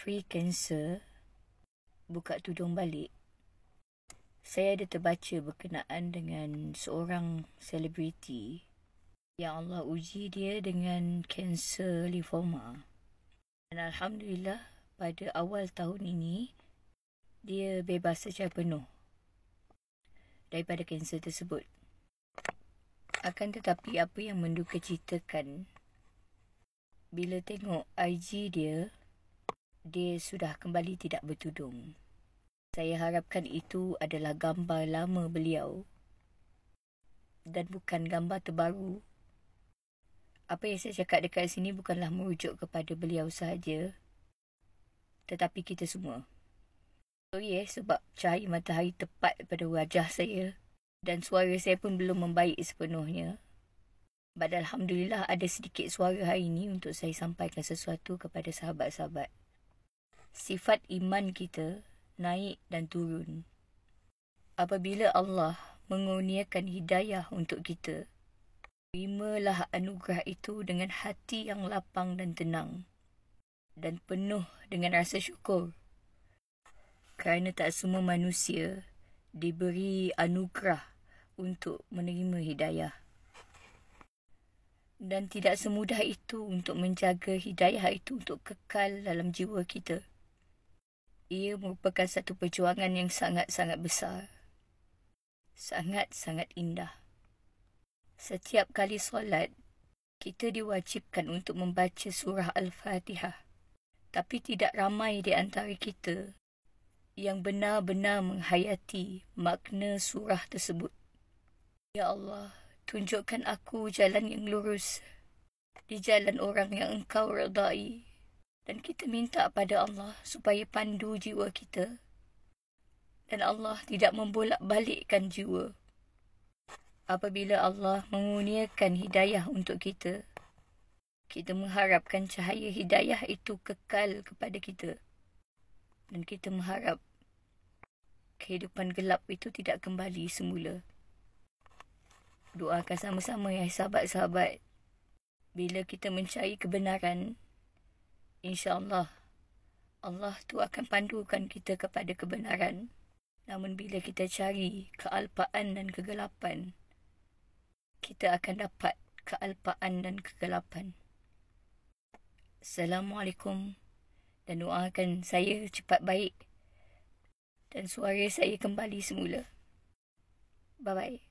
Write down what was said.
free cancer buka tudung balik saya ada terbaca berkenaan dengan seorang selebriti yang Allah uji dia dengan kanser lymphoma dan alhamdulillah pada awal tahun ini dia bebas secara penuh daripada kanser tersebut akan tetapi apa yang menduka citakan bila tengok IG dia dia sudah kembali tidak bertudung. Saya harapkan itu adalah gambar lama beliau dan bukan gambar terbaru. Apa yang saya cakap dekat sini bukanlah merujuk kepada beliau sahaja tetapi kita semua. Sorry eh sebab cahaya matahari tepat pada wajah saya dan suara saya pun belum membaik sepenuhnya. Badal, Alhamdulillah ada sedikit suara hari ini untuk saya sampaikan sesuatu kepada sahabat-sahabat sifat iman kita naik dan turun. Apabila Allah mengurniakan hidayah untuk kita, terimalah anugerah itu dengan hati yang lapang dan tenang dan penuh dengan rasa syukur. Kerana tak semua manusia diberi anugerah untuk menerima hidayah. Dan tidak semudah itu untuk menjaga hidayah itu untuk kekal dalam jiwa kita ia merupakan satu perjuangan yang sangat-sangat besar. Sangat-sangat indah. Setiap kali solat, kita diwajibkan untuk membaca surah Al-Fatihah. Tapi tidak ramai di antara kita yang benar-benar menghayati makna surah tersebut. Ya Allah, tunjukkan aku jalan yang lurus di jalan orang yang engkau redai. Dan kita minta pada Allah supaya pandu jiwa kita. Dan Allah tidak membolak-balikkan jiwa. Apabila Allah menguniakan hidayah untuk kita, kita mengharapkan cahaya hidayah itu kekal kepada kita. Dan kita mengharap kehidupan gelap itu tidak kembali semula. Doakan sama-sama ya sahabat-sahabat. Bila kita mencari kebenaran, insyaAllah Allah tu akan pandukan kita kepada kebenaran. Namun bila kita cari kealpaan dan kegelapan, kita akan dapat kealpaan dan kegelapan. Assalamualaikum dan doakan saya cepat baik dan suara saya kembali semula. Bye-bye.